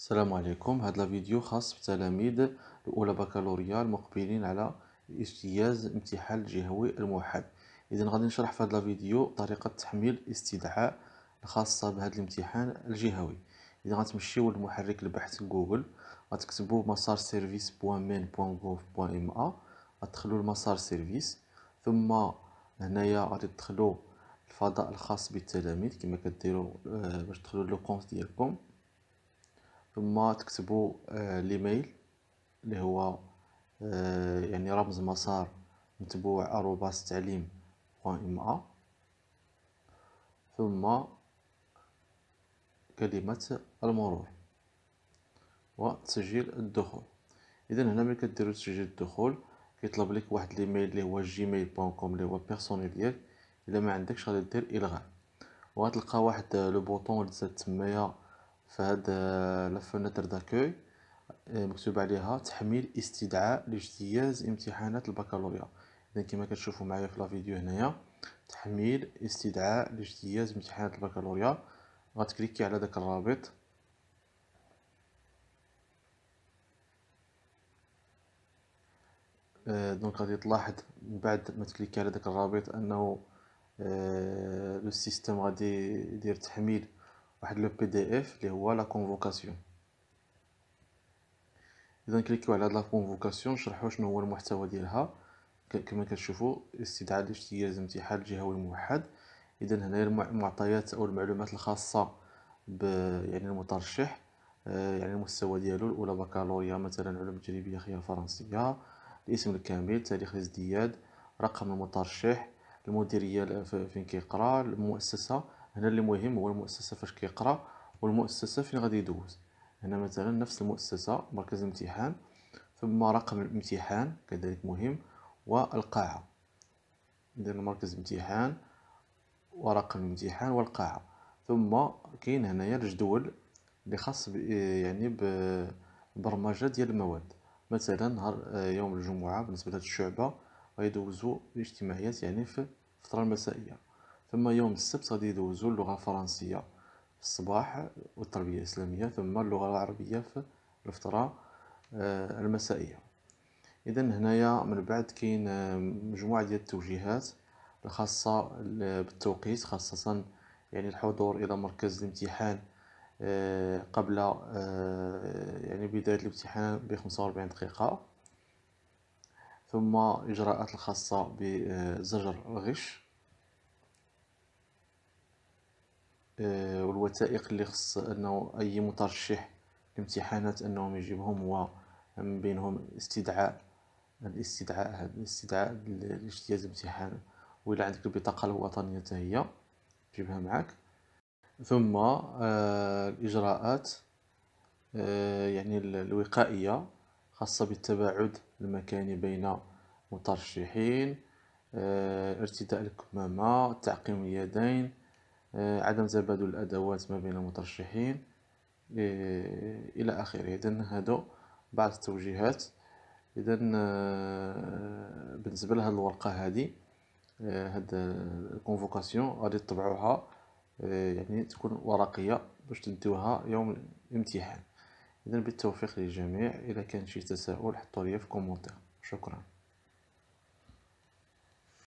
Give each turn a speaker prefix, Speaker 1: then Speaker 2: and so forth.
Speaker 1: السلام عليكم هذا الفيديو خاص بالتلاميذ الاولى بكالوريا المقبلين على اجتياز امتحان الجهوي الموحد اذا غادي نشرح في هذا الفيديو طريقه تحميل الاستدعاء الخاصه بهذا الامتحان الجهوي اذا غتمشيو لمحرك البحث جوجل غتكتبوا مسار سيرفيس بوان مين بوان غوف بوان ام ا غتدخلوا لمسار سيرفيس ثم هنايا غادي تدخلوا الفضاء الخاص بالتلاميذ كما كديروا آه، باش تدخلوا لو كونس ديالكم ثم تكتبوا آه، الايميل اللي هو آه، يعني رمز مسار متبوع أروباس تعليم ام ثم كلمة المرور وتسجيل الدخول اذا هنا ملي كديروا تسجيل الدخول كيطلب لك واحد الايميل اللي هو جيميل بون كوم اللي هو بيرسونيل ديالك الا ما عندكش غادي دير الغاء وغتلقى واحد لو آه، بوطون اللي تسميه في هذا نتر داكوي مكتوب عليها تحميل استدعاء لاجتياز امتحانات البكالوريا اذا كما كتشوفوا معايا في لا فيديو هنايا تحميل استدعاء لاجتياز امتحانات البكالوريا غتكليكي على داك الرابط آه، دونك غادي تلاحظ من بعد ما تكليكي على داك الرابط انه آه، لو سيستم غادي يدير تحميل واحد لو بي دي اف اللي هو لا كونفوكاسيون اذا كليكيو على هاد لا كونفوكاسيون نشرحو شنو هو المحتوى ديالها كما كتشوفوا استدعاء الاجتياز امتحان الجهوي الموحد اذا هنايا المعطيات او المعلومات الخاصه ب يعني المترشح آه، يعني المستوى ديالو الاولى بكالوريا مثلا علوم تجريبيه خيار فرنسيه الاسم الكامل تاريخ الازدياد رقم المترشح المديريه فين كيقرا المؤسسه هنا اللي مهم هو المؤسسه فاش كيقرا والمؤسسه فين غادي يدوز هنا مثلا نفس المؤسسه مركز الامتحان ثم رقم الامتحان كذلك مهم والقاعه عندنا مركز الامتحان ورقم الامتحان والقاعه ثم كاين هنايا الجدول اللي خاص يعني بالبرمجه ديال المواد مثلا نهار آه، يوم الجمعه بالنسبه لهاد الشعبه غيدوزو الاجتماعيات يعني في الفتره المسائيه ثم يوم السبت غادي يدوزو اللغة الفرنسية في الصباح والتربية الإسلامية ثم اللغة العربية في الفترة آه، المسائية إذا هنايا من بعد كاين آه، مجموعة ديال التوجيهات الخاصة بالتوقيت خاصة يعني الحضور إلى مركز الامتحان آه، قبل يعني بداية الامتحان بخمسة وأربعين دقيقة ثم إجراءات الخاصة بزجر الغش آه، والوثائق اللي خص انه اي مترشح لامتحانات انهم يجيبهم هو من بينهم استدعاء الاستدعاء هذا الاستدعاء لاجتياز الامتحان وإلا عندك البطاقة الوطنية هي جيبها معك ثم آه الإجراءات آه يعني الوقائية خاصة بالتباعد المكاني بين مترشحين آه ارتداء الكمامة تعقيم اليدين آه، عدم تبادل الأدوات ما بين المترشحين آه، إلى آخره إذا هادو بعض التوجيهات إذا آه، بالنسبة لهاد الورقة هادي هاد الكونفوكاسيون غادي تطبعوها يعني تكون ورقية باش تديوها يوم الامتحان إذا بالتوفيق للجميع إذا كان شي تساؤل حطوا ليا في كومونتير شكرا